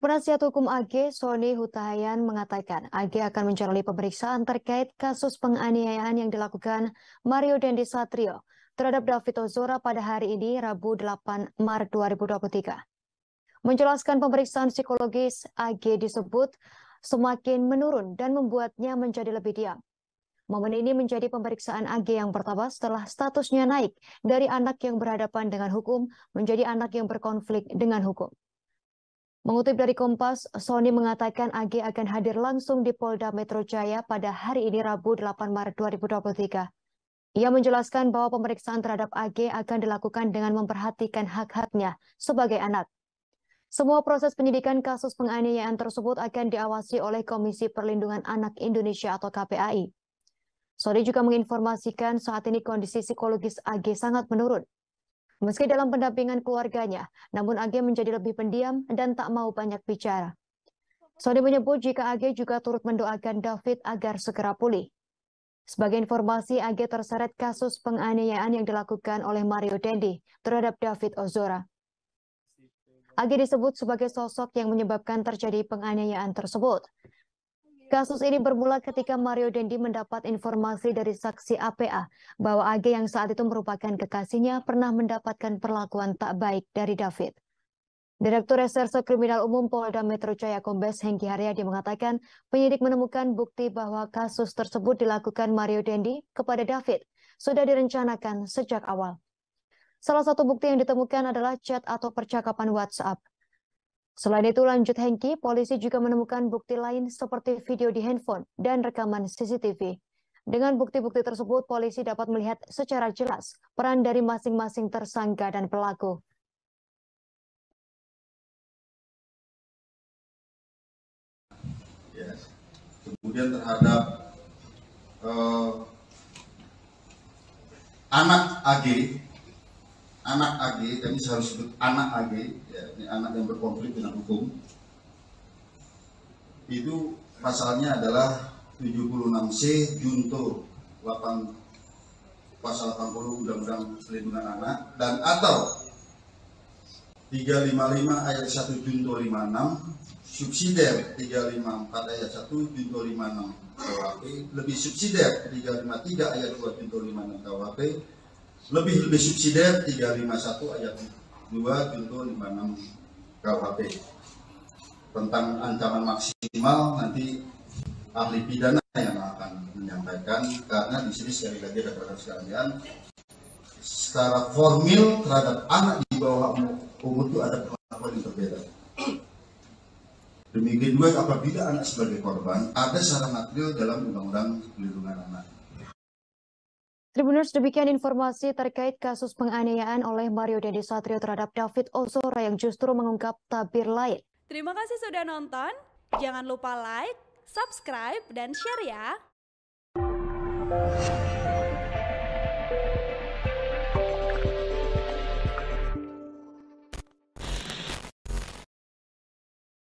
Penasihat Hukum AG, Sony Hutahayan, mengatakan AG akan menjalani pemeriksaan terkait kasus penganiayaan yang dilakukan Mario Dendi Satrio terhadap David Ozora pada hari ini, Rabu 8 Maret 2023. Menjelaskan pemeriksaan psikologis, AG disebut semakin menurun dan membuatnya menjadi lebih diam. Momen ini menjadi pemeriksaan AG yang pertama setelah statusnya naik dari anak yang berhadapan dengan hukum menjadi anak yang berkonflik dengan hukum. Mengutip dari Kompas, Sony mengatakan AG akan hadir langsung di Polda Metro Jaya pada hari ini Rabu 8 Maret 2023. Ia menjelaskan bahwa pemeriksaan terhadap AG akan dilakukan dengan memperhatikan hak-haknya sebagai anak. Semua proses penyidikan kasus penganiayaan tersebut akan diawasi oleh Komisi Perlindungan Anak Indonesia atau KPAI. Sony juga menginformasikan saat ini kondisi psikologis AG sangat menurun. Meski dalam pendampingan keluarganya, namun Age menjadi lebih pendiam dan tak mau banyak bicara. Sony menyebut jika Age juga turut mendoakan David agar segera pulih. Sebagai informasi, Age terseret kasus penganiayaan yang dilakukan oleh Mario Dendi terhadap David Ozora. Age disebut sebagai sosok yang menyebabkan terjadi penganiayaan tersebut. Kasus ini bermula ketika Mario Dendi mendapat informasi dari saksi APA bahwa AG yang saat itu merupakan kekasihnya pernah mendapatkan perlakuan tak baik dari David. Direktur Reserse Kriminal Umum Polda Metro Jaya Kombes Hengki Haryadi mengatakan penyidik menemukan bukti bahwa kasus tersebut dilakukan Mario Dendi kepada David sudah direncanakan sejak awal. Salah satu bukti yang ditemukan adalah chat atau percakapan WhatsApp Selain itu lanjut Hengki, polisi juga menemukan bukti lain seperti video di handphone dan rekaman CCTV. Dengan bukti-bukti tersebut, polisi dapat melihat secara jelas peran dari masing-masing tersangka dan pelaku. Kemudian terhadap uh, anak AG anak AG, kami harus sebut anak AG, ya, ini anak yang berkonflik dengan hukum, itu pasalnya adalah 76C Junto 8 pasal 80 Undang-Undang Perlindungan Anak dan atau 355 ayat 1 Junto 56 subsidiar 354 ayat 1 Junto 56 KWP lebih subsidiar 353 ayat 2 Junto 56 KWP lebih-lebih subsidi 351 ayat 2 junto 56 KUHP tentang ancaman maksimal nanti ahli pidana yang akan menyampaikan karena di sini sekali lagi ada rekan sekalian secara formil terhadap anak di bawah umur itu ada perlakuan yang berbeda. Demikian juga apabila anak sebagai korban ada syarat material dalam undang-undang perlindungan anak Tribuners, demikian informasi terkait kasus penganiayaan oleh Mario Dendi Satrio terhadap David Ozora yang justru mengungkap tabir lain. Terima kasih sudah nonton. Jangan lupa like, subscribe, dan share ya.